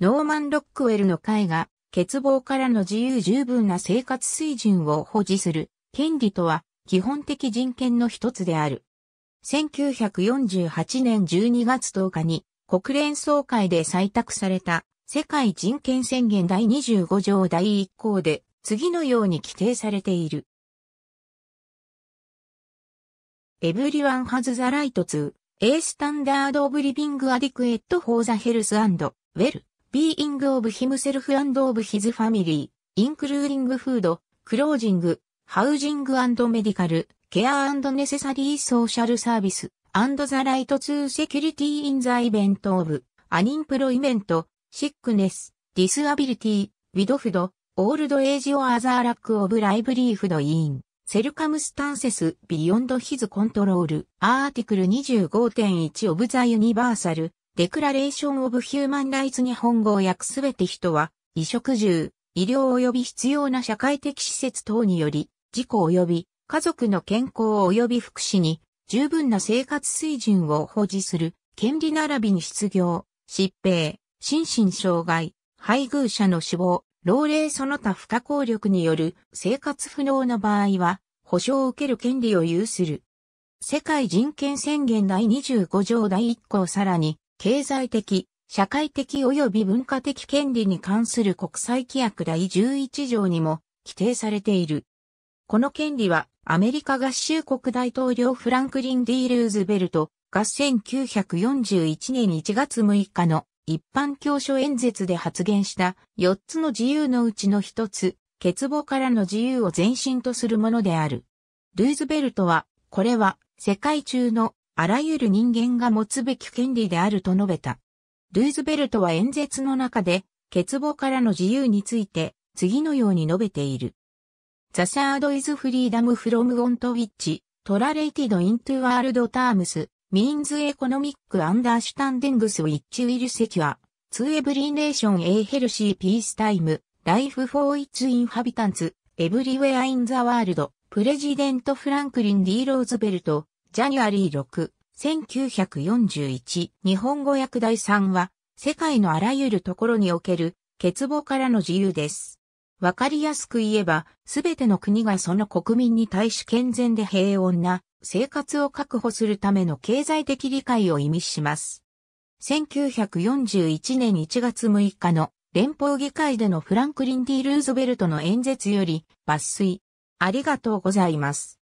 ノーマン・ロックウェルの会が、欠乏からの自由十分な生活水準を保持する権利とは基本的人権の一つである。1948年12月10日に国連総会で採択された世界人権宣言第25条第1項で次のように規定されている。Everyone has the right to a standard of living adequate for the health and well being of himself and of his family, including food, clothing, housing and medical, care and necessary social service, and the right to security in the event of unemployment, sickness, disability, widowhood, old age or other lack of livelihood in. セルカムスタンセスビヨンドヒズコントロールアーティクル25.1オブザユニバーサルデクラレーション・オブ・ヒューマン・ライツ日本語を訳すべて人は、衣食住、医療及び必要な社会的施設等により、事故及び家族の健康及び福祉に十分な生活水準を保持する、権利並びに失業、疾病、心身障害、配偶者の死亡、老齢その他不可抗力による生活不能の場合は、保障を受ける権利を有する。世界人権宣言第25条第1項さらに、経済的、社会的及び文化的権利に関する国際規約第11条にも規定されている。この権利はアメリカ合衆国大統領フランクリン・ D・ ルーズベルトが1941年1月6日の一般教書演説で発言した4つの自由のうちの1つ、欠乏からの自由を前進とするものである。ルーズベルトは、これは世界中のあらゆる人間が持つべき権利であると述べた。ルーズベルトは演説の中で、欠乏からの自由について、次のように述べている。The third is freedom from want which, t o l e r a t e d into world terms, means economic understandings which will secure, to every nation a healthy peacetime, life for its inhabitants, everywhere in the world, President Franklin D. Roosevelt, ジャニュアリー6、1941、日本語訳第3は、世界のあらゆるところにおける、欠乏からの自由です。わかりやすく言えば、すべての国がその国民に対し健全で平穏な生活を確保するための経済的理解を意味します。1941年1月6日の連邦議会でのフランクリン・ディ・ルーズベルトの演説より抜粋。ありがとうございます。